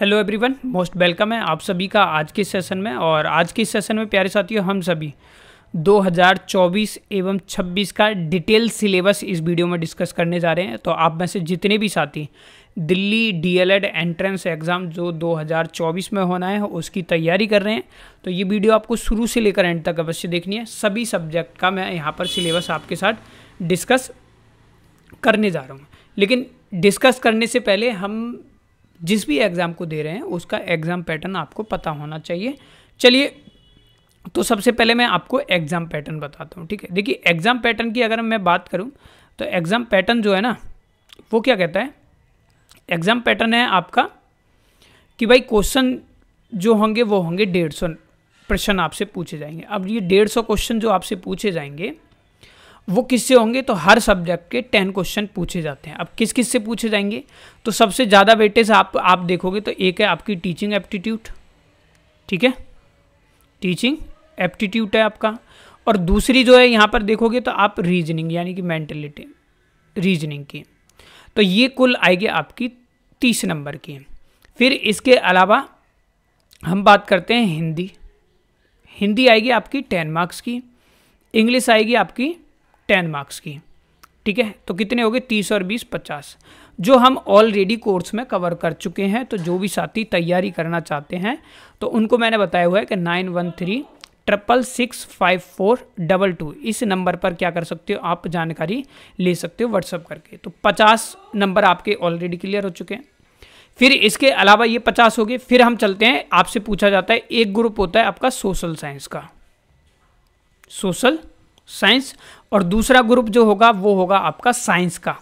hello everyone most welcome है आप सभी का आज के सेशन में और आज के सेशन में प्यारे साथियों हम सभी 2024 एवं 26 का डिटेल सिलेबस इस वीडियो में डिस्कस करने जा रहे हैं तो आप में से जितने भी साथी दिल्ली डीएलएड एंट्रेंस एग्ज़ाम जो 2024 में होना है उसकी तैयारी कर रहे हैं तो ये वीडियो आपको शुरू से लेकर एंड तक अवश्य देखनी है सभी सब्जेक्ट का मैं यहाँ पर सिलेबस आपके साथ डिस्कस करने जा रहा हूँ लेकिन डिस्कस करने से पहले हम जिस भी एग्ज़ाम को दे रहे हैं उसका एग्ज़ाम पैटर्न आपको पता होना चाहिए चलिए तो सबसे पहले मैं आपको एग्ज़ाम पैटर्न बताता हूँ ठीक है देखिए एग्ज़ाम पैटर्न की अगर मैं बात करूँ तो एग्ज़ाम पैटर्न जो है ना वो क्या कहता है एग्ज़ाम पैटर्न है आपका कि भाई क्वेश्चन जो होंगे वो होंगे डेढ़ सौ प्रश्न आपसे पूछे जाएंगे अब ये डेढ़ सौ क्वेश्चन जो आपसे पूछे जाएंगे वो किससे होंगे तो हर सब्जेक्ट के टेन क्वेश्चन पूछे जाते हैं अब किस किस से पूछे जाएंगे तो सबसे ज़्यादा वेटेज आप आप देखोगे तो एक है आपकी टीचिंग एप्टीट्यूड ठीक है टीचिंग एप्टीट्यूड है आपका और दूसरी जो है यहाँ पर देखोगे तो आप रीजनिंग यानी कि मैंटेलिटी रीजनिंग की तो ये कुल आएगी आपकी तीस नंबर की फिर इसके अलावा हम बात करते हैं हिंदी हिंदी आएगी आपकी टेन मार्क्स की इंग्लिश आएगी आपकी टेन मार्क्स की ठीक है तो कितने हो गए तीस और बीस पचास जो हम ऑलरेडी कोर्स में कवर कर चुके हैं तो जो भी साथी तैयारी करना चाहते हैं तो उनको मैंने बताया हुआ है कि nine one three triple six five four double two इस नंबर पर क्या कर सकते हो आप जानकारी ले सकते हो व्हाट्सअप करके तो पचास नंबर आपके ऑलरेडी क्लियर हो चुके हैं फिर इसके अलावा ये पचास हो गए फिर हम चलते हैं आपसे पूछा जाता है एक ग्रुप होता है आपका सोशल साइंस का सोशल साइंस और दूसरा ग्रुप जो होगा वो होगा आपका साइंस का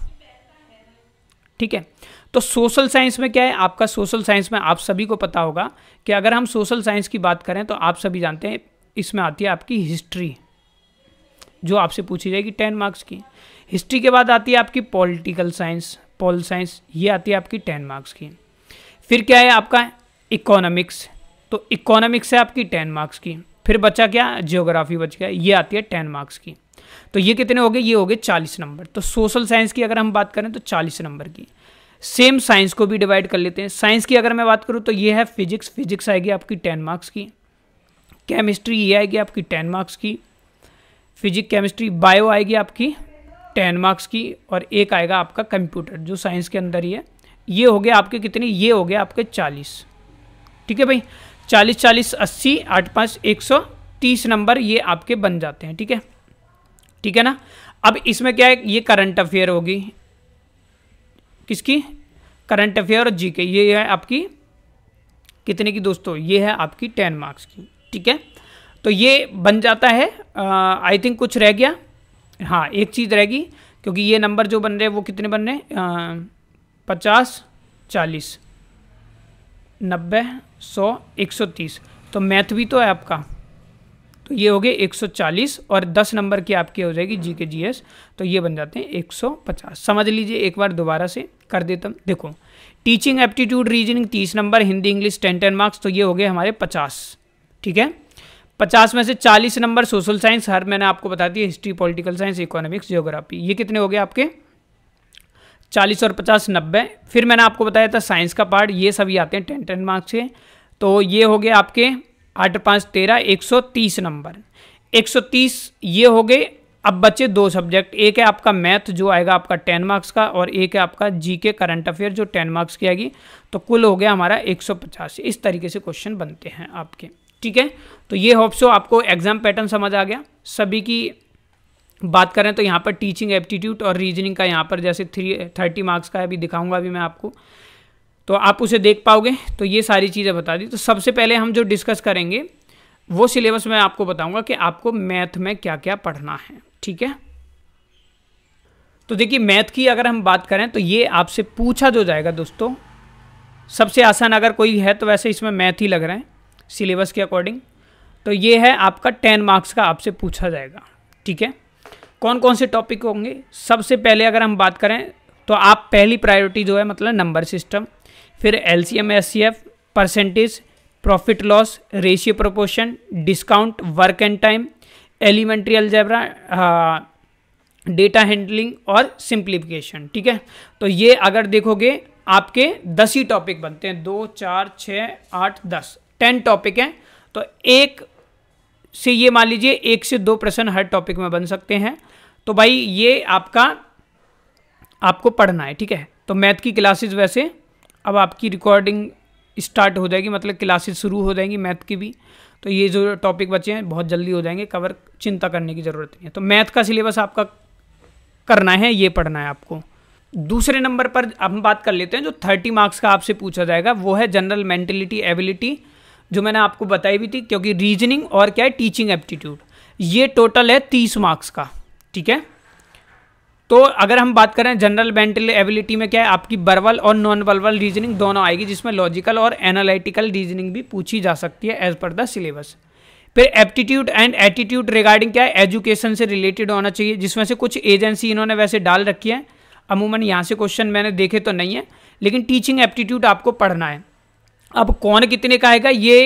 ठीक है तो सोशल साइंस में क्या है आपका सोशल साइंस में आप सभी को पता होगा कि अगर हम सोशल साइंस की बात करें तो आप सभी जानते हैं इसमें आती है आपकी हिस्ट्री जो आपसे पूछी जाएगी टेन मार्क्स की हिस्ट्री के बाद आती है आपकी पॉलिटिकल साइंस पॉल साइंस ये आती है आपकी टेन मार्क्स की फिर क्या है आपका इकोनॉमिक्स तो इकोनॉमिक्स है आपकी टेन मार्क्स की फिर बचा क्या जियोग्राफी बच गया ये आती है टेन मार्क्स की तो ये कितने हो गए ये हो गए चालीस नंबर तो सोशल साइंस की अगर हम बात करें तो चालीस नंबर की सेम साइंस को भी डिवाइड कर लेते हैं साइंस की अगर मैं बात करूँ तो ये है फिजिक्स फिजिक्स आएगी आपकी टेन मार्क्स की केमिस्ट्री ये आएगी आपकी टेन मार्क्स की फिजिक केमिस्ट्री बायो आएगी आपकी टेन मार्क्स की और एक आएगा आपका कंप्यूटर जो साइंस के अंदर ही है ये हो गया आपके कितने ये हो गया आपके चालीस ठीक है भाई चालीस चालीस अस्सी आठ पाँच एक सौ तीस नंबर ये आपके बन जाते हैं ठीक है ठीक है ना अब इसमें क्या है ये करंट अफेयर होगी किसकी करंट अफेयर और जी के ये है आपकी कितने की दोस्तों ये है आपकी टेन मार्क्स की ठीक है तो ये बन जाता है आई थिंक कुछ रह गया हाँ एक चीज़ रहेगी क्योंकि ये नंबर जो बन रहे हैं वो कितने बन रहे हैं पचास चालीस नब्बे सौ एक सौ तीस तो मैथ भी तो है आपका तो ये हो गए एक सौ चालीस और दस नंबर की आपकी हो जाएगी जी के जी एस तो ये बन जाते हैं एक सौ पचास समझ लीजिए एक बार दोबारा से कर देता हूँ देखो टीचिंग एप्टीट्यूड रीजनिंग तीस number Hindi English ten ten marks तो ये हो गए हमारे पचास ठीक है पचास में से चालीस नंबर सोशल साइंस हर मैंने आपको बता दिया history political science economics geography ये कितने हो गए आपके चालीस और पचास नब्बे फिर मैंने आपको बताया था साइंस का पार्ट ये सभी आते हैं टेन टेन मार्क्स के तो ये हो गए आपके आठ पाँच तेरह एक सौ तीस नंबर एक सौ तीस ये हो गए अब बचे दो सब्जेक्ट एक है आपका मैथ जो आएगा आपका टेन मार्क्स का और एक है आपका जी के करंट अफेयर जो टेन मार्क्स की आएगी तो कुल हो गया हमारा एक सौ पचास इस तरीके से क्वेश्चन बनते हैं आपके ठीक है तो ये होप्सो आपको एग्जाम पैटर्न समझ आ गया सभी की बात करें तो यहाँ पर टीचिंग एप्टीट्यूड और रीजनिंग का यहाँ पर जैसे थ्री थर्टी मार्क्स का अभी दिखाऊंगा अभी मैं आपको तो आप उसे देख पाओगे तो ये सारी चीज़ें बता दी तो सबसे पहले हम जो डिस्कस करेंगे वो सिलेबस मैं आपको बताऊंगा कि आपको मैथ में क्या क्या पढ़ना है ठीक है तो देखिए मैथ की अगर हम बात करें तो ये आपसे पूछा जो तो जाएगा दोस्तों सबसे आसान अगर कोई है तो वैसे इसमें मैथ ही लग रहे हैं सिलेबस के अकॉर्डिंग तो ये है आपका टेन मार्क्स का आपसे पूछा जाएगा ठीक है कौन कौन से टॉपिक होंगे सबसे पहले अगर हम बात करें तो आप पहली प्रायोरिटी जो है मतलब नंबर सिस्टम फिर L C M S C F percentage profit loss ratio proportion discount work and time elementary algebra data handling और सिंप्लीफिकेशन ठीक है तो ये अगर देखोगे आपके दस ही टॉपिक बनते हैं दो चार छः आठ दस टेन टॉपिक हैं तो एक से ये मान लीजिए एक से दो प्रश्न हर टॉपिक में बन सकते हैं तो भाई ये आपका आपको पढ़ना है ठीक है तो मैथ की क्लासेस वैसे अब आपकी रिकॉर्डिंग स्टार्ट हो जाएगी मतलब क्लासेस शुरू हो जाएंगी मैथ की भी तो ये जो टॉपिक बचे हैं बहुत जल्दी हो जाएंगे कवर चिंता करने की ज़रूरत नहीं है तो मैथ का सिलेबस आपका करना है ये पढ़ना है आपको दूसरे नंबर पर हम बात कर लेते हैं जो थर्टी मार्क्स का आपसे पूछा जाएगा वो है जनरल मेंटेलिटी एबिलिटी जो मैंने आपको बताई भी थी क्योंकि रीजनिंग और क्या है टीचिंग एप्टीट्यूड ये टोटल है तीस मार्क्स का ठीक है तो अगर हम बात करें जनरल मेंटल एबिलिटी में क्या है आपकी बर्वल और नॉन बर्वल रीजनिंग दोनों आएगी जिसमें लॉजिकल और एनालिटिकल रीजनिंग भी पूछी जा सकती है एज पर द सिलेबस फिर एप्टीट्यूड एंड एटीट्यूड रिगार्डिंग क्या है एजुकेशन से रिलेटेड होना चाहिए जिसमें से कुछ एजेंसी इन्होंने वैसे डाल रखी है अमूमन यहाँ से क्वेश्चन मैंने देखे तो नहीं है लेकिन टीचिंग एप्टीट्यूड आपको पढ़ना है अब कौन कितने का आएगा ये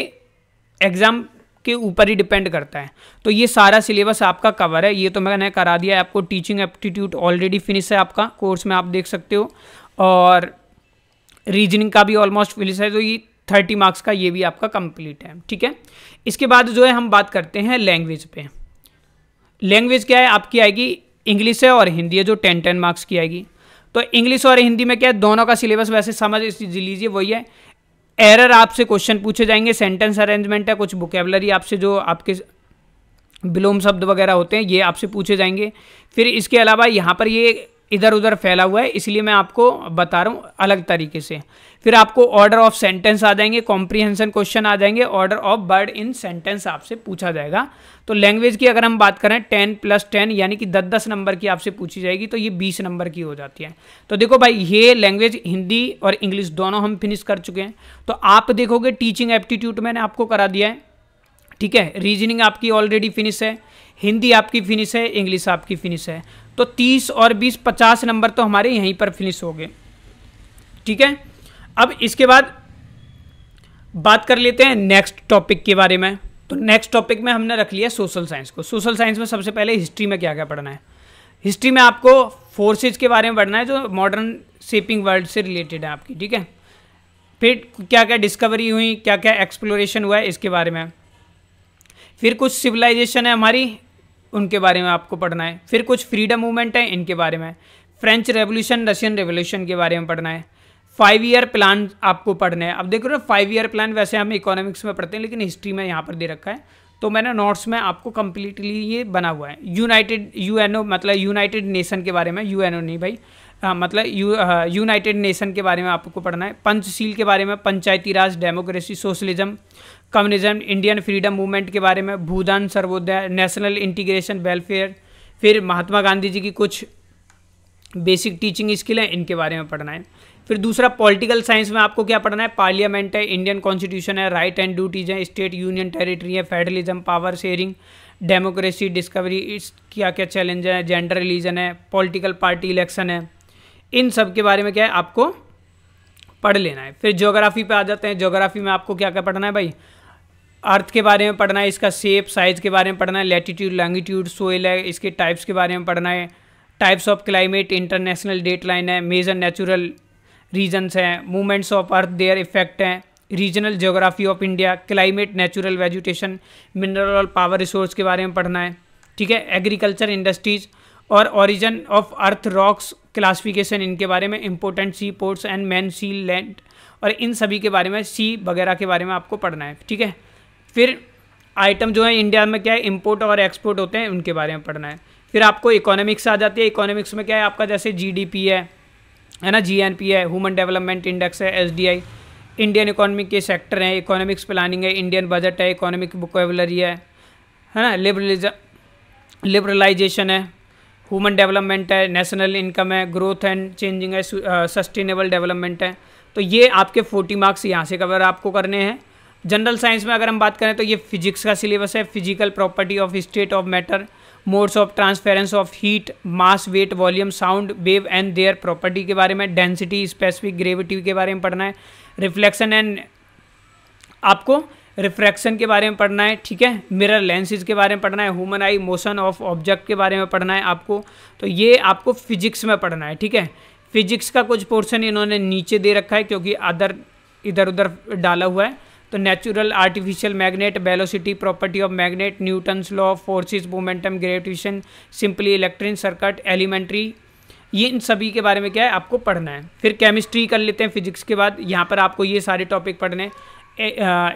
एग्ज़ाम के ऊपर ही डिपेंड करता है तो ये सारा सिलेबस आपका कवर है ये तो मैंने करा दिया है आपको टीचिंग एप्टीट्यूड ऑलरेडी फिनिश है आपका कोर्स में आप देख सकते हो और रीजनिंग का भी ऑलमोस्ट फिनिश है तो ये थर्टी मार्क्स का ये भी आपका कंप्लीट है ठीक है इसके बाद जो है हम बात करते हैं लैंग्वेज पे लैंग्वेज क्या है आपकी आएगी इंग्लिश है और हिंदी है जो टेन टेन मार्क्स की आएगी तो इंग्लिश और हिंदी में क्या है दोनों का सिलेबस वैसे समझ लीजिए वही है एरर आपसे क्वेश्चन पूछे जाएंगे सेंटेंस अरेंजमेंट है कुछ बुकेबलरी आपसे जो आपके विलोम शब्द वगैरह होते हैं ये आपसे पूछे जाएंगे फिर इसके अलावा यहाँ पर ये इधर उधर फैला हुआ है इसलिए मैं आपको बता रहा हूँ अलग तरीके से फिर आपको ऑर्डर ऑफ सेंटेंस आ जाएंगे कॉम्प्रीहेंशन क्वेश्चन आ जाएंगे order of word in sentence आपसे पूछा जाएगा तो लैंग्वेज की अगर हम बात करें टेन प्लस टेन यानी कि दस दस नंबर की आपसे पूछी जाएगी तो ये बीस नंबर की हो जाती है तो देखो भाई ये लैंग्वेज हिंदी और इंग्लिश दोनों हम फिनिश कर चुके हैं तो आप देखोगे टीचिंग एप्टीट्यूड मैंने आपको करा दिया है ठीक है रीजनिंग आपकी ऑलरेडी फिनिश है हिंदी आपकी फिनिश है इंग्लिश आपकी फिनिश है तो तीस और बीस पचास नंबर तो हमारे यहीं पर फिनिश हो गए ठीक है अब इसके बाद बात कर लेते हैं नेक्स्ट टॉपिक के बारे में तो नेक्स्ट टॉपिक में हमने रख लिया सोशल साइंस को सोशल साइंस में सबसे पहले हिस्ट्री में क्या क्या पढ़ना है हिस्ट्री में आपको फोर्सेज के बारे में पढ़ना है जो मॉडर्न शेपिंग वर्ल्ड से रिलेटेड है आपकी ठीक है फिर क्या क्या डिस्कवरी हुई क्या क्या एक्सप्लोरेशन हुआ है इसके बारे में फिर कुछ सिविलाइजेशन है हमारी उनके बारे में आपको पढ़ना है फिर कुछ फ्रीडम मूवमेंट हैं इनके बारे में फ्रेंच रेवोल्यूशन रशियन रेवोल्यूशन के बारे में पढ़ना है फाइव ईयर प्लान आपको पढ़ना है अब देखो ना फाइव ईयर प्लान वैसे हम इकोनॉमिक्स में पढ़ते हैं लेकिन हिस्ट्री में यहाँ पर दे रखा है तो मैंने नोट्स में आपको कम्प्लीटली ये बना हुआ है यूनाइटेड यूएनओ मतलब यूनाइटेड नेशन के बारे में यूएनओ नहीं भाई हाँ मतलब यू यूनाइटेड नेशन के बारे में आपको पढ़ना है पंचशील के बारे में Panchayati Raj democracy socialism communism Indian freedom movement के बारे में Bhoodan Sarvodaya national integration welfare फिर महात्मा गांधी जी की कुछ बेसिक टीचिंग स्किल है इनके बारे में पढ़ना है फिर दूसरा पॉलिटिकल साइंस में आपको क्या पढ़ना है पार्लियामेंट है इंडियन कॉन्स्टिट्यूशन है राइट एंड ड्यूटीज हैं स्टेट यूनियन टेरिटरी है federalism power sharing democracy discovery इस क्या क्या चैलेंज है जेंडर रिलीजन है पॉलिटिकल पार्टी इलेक्शन है इन सब के बारे में क्या है आपको पढ़ लेना है फिर ज्योग्राफी पे आ जाते हैं ज्योग्राफी में आपको क्या क्या पढ़ना है भाई अर्थ के बारे में पढ़ना है इसका सेप साइज़ के बारे में पढ़ना है लेटीट्यूड लॉन्गिट्यूड सोयल है इसके टाइप्स के बारे में पढ़ना है types of climate international date line है मेजर नेचुरल रीजन्स हैं movements of earth their effect हैं regional geography of India climate natural vegetation mineral और पावर रिसोर्स के बारे में पढ़ना है ठीक है एग्रीकल्चर इंडस्ट्रीज़ और origin of earth rocks classification इनके बारे में important sea ports and main sea land और इन सभी के बारे में सी वगैरह के बारे में आपको पढ़ना है ठीक है फिर आइटम जो है इंडिया में क्या है इम्पोर्ट और एक्सपोर्ट होते हैं उनके बारे में पढ़ना है फिर आपको इकोनॉमिक्स आ जाती है इकोनॉमिक्स में क्या है आपका जैसे जीडीपी है है ना जीएनपी है ह्यूमन डेवलपमेंट इंडेक्स है एसडीआई इंडियन इकोनॉमिक के सेक्टर हैं इकोनॉमिक्स प्लानिंग है इंडियन बजट है इकोनॉमिक बुकेबलरी है है ना लिबरलिज लिबरलाइजेशन है ह्यूमन डेवलपमेंट है नेशनल इनकम है ग्रोथ एंड चेंजिंग है सस्टेनेबल डेवलपमेंट uh, है तो ये आपके फोर्टी मार्क्स यहाँ से कवर आपको करने हैं जनरल साइंस में अगर हम बात करें तो ये फिजिक्स का सिलेबस है physical property of state of matter modes of transference of heat mass weight volume sound wave and their property के बारे में डेंसिटी स्पेसिफिक ग्रेविटी के बारे में पढ़ना है रिफ्लेक्शन एंड आपको रिफ्रैक्शन के बारे में पढ़ना है ठीक है मिरर लेंसेज के बारे में पढ़ना है human eye motion of object के बारे में पढ़ना है आपको तो ये आपको फिजिक्स में पढ़ना है ठीक है फिजिक्स का कुछ पोर्शन इन्होंने नीचे दे रखा है क्योंकि अदर इधर उधर डाला हुआ है तो natural artificial magnet velocity property of magnet Newton's law forces momentum gravitation simply electric circuit elementary ये इन सभी के बारे में क्या है आपको पढ़ना है फिर केमिस्ट्री कर लेते हैं फिजिक्स के बाद यहाँ पर आपको ये सारे टॉपिक पढ़ने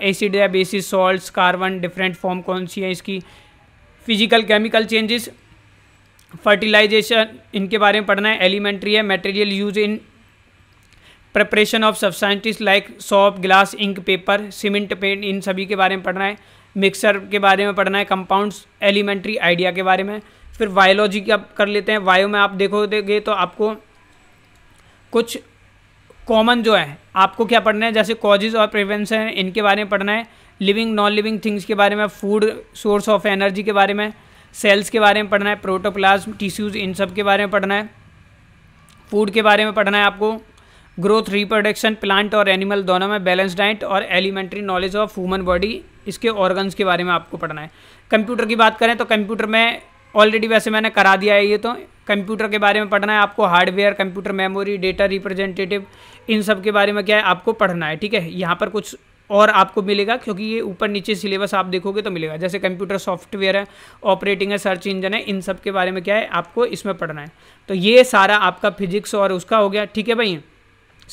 एसिड या basis salts carbon different form कौन सी है इसकी फिजिकल केमिकल चेंजेस फर्टिलाइजेशन इनके बारे में पढ़ना है एलिमेंट्री है material use in preparation of substances like soap glass ink paper cement paint इन सभी के बारे में पढ़ना है मिक्सर के बारे में पढ़ना है कंपाउंड्स एलिमेंट्री आइडिया के बारे में फिर वायोलॉजी का कर लेते हैं वायो में आप देखोगे तो आपको कुछ कॉमन जो है आपको क्या पढ़ना है जैसे कॉजेज और प्रिवेंशन इनके बारे में पढ़ना है लिविंग नॉन लिविंग थिंग्स के बारे में फूड सोर्स ऑफ एनर्जी के बारे में सेल्स के बारे में पढ़ना है प्रोटोप्लाज्म टिश्यूज़ इन सब के बारे में पढ़ना है फूड के बारे में पढ़ना है आपको ग्रोथ रिप्रोडक्शन प्लांट और एनिमल दोनों में बैलेंस डाइट और elementary knowledge of human body इसके ऑर्गन्स के बारे में आपको पढ़ना है कंप्यूटर की बात करें तो कंप्यूटर में ऑलरेडी वैसे मैंने करा दिया है ये तो कंप्यूटर के बारे में पढ़ना है आपको hardware computer memory data representative इन सब के बारे में क्या है आपको पढ़ना है ठीक है यहाँ पर कुछ और आपको मिलेगा क्योंकि ये ऊपर नीचे सिलेबस आप देखोगे तो मिलेगा जैसे कंप्यूटर सॉफ्टवेयर है ऑपरेटिंग है सर्च इंजन है इन सब के बारे में क्या है आपको इसमें पढ़ना है तो ये सारा आपका फिजिक्स और उसका हो गया ठीक है भाई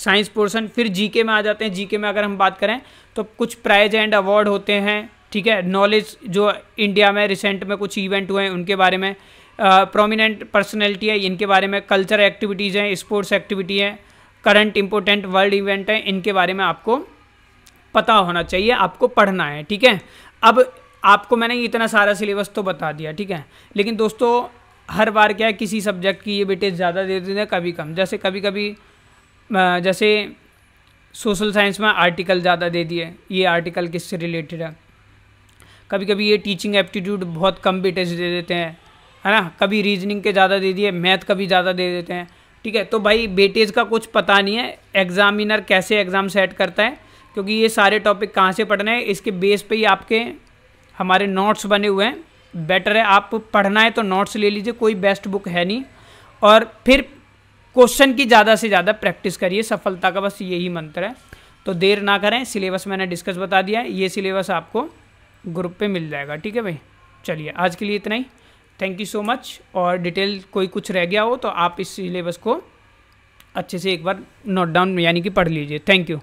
साइंस पोर्शन फिर जीके में आ जाते हैं जीके में अगर हम बात करें तो कुछ प्राइज एंड अवार्ड होते हैं ठीक है नॉलेज जो इंडिया में रिसेंट में कुछ इवेंट हुए हैं उनके बारे में प्रोमिनेंट पर्सनैलिटी है इनके बारे में कल्चर एक्टिविटीज़ हैं स्पोर्ट्स एक्टिविटी है करंट इंपोर्टेंट वर्ल्ड इवेंट हैं इनके बारे में आपको पता होना चाहिए आपको पढ़ना है ठीक है अब आपको मैंने इतना सारा सिलेबस तो बता दिया ठीक है लेकिन दोस्तों हर बार क्या है किसी सब्जेक्ट की ये बेटे ज़्यादा दे देते हैं कभी कम जैसे कभी कभी जैसे सोशल साइंस में आर्टिकल ज़्यादा दे दिए ये आर्टिकल किससे रिलेटेड है कभी कभी ये टीचिंग एप्टीट्यूड बहुत कम भी टेस्ट दे देते हैं है ना कभी रीजनिंग के ज़्यादा दे दिए मैथ कभी ज़्यादा दे देते हैं ठीक है तो भाई बेटेज का कुछ पता नहीं है एग्ज़ामिनर कैसे एग्ज़ाम सेट करता है क्योंकि ये सारे टॉपिक कहाँ से पढ़ना है इसके बेस पे ही आपके हमारे नोट्स बने हुए हैं बेटर है आप पढ़ना है तो नोट्स ले लीजिए कोई बेस्ट बुक है नहीं और फिर क्वेश्चन की ज़्यादा से ज़्यादा प्रैक्टिस करिए सफलता का बस यही मंत्र है तो देर ना करें सिलेबस मैंने डिस्कस बता दिया है ये सिलेबस आपको ग्रुप पे मिल जाएगा ठीक है भाई चलिए आज के लिए इतना ही थैंक यू सो मच और डिटेल कोई कुछ रह गया हो तो आप इस सिलेबस को अच्छे से एक बार नोट डाउन यानी कि पढ़ लीजिए थैंक यू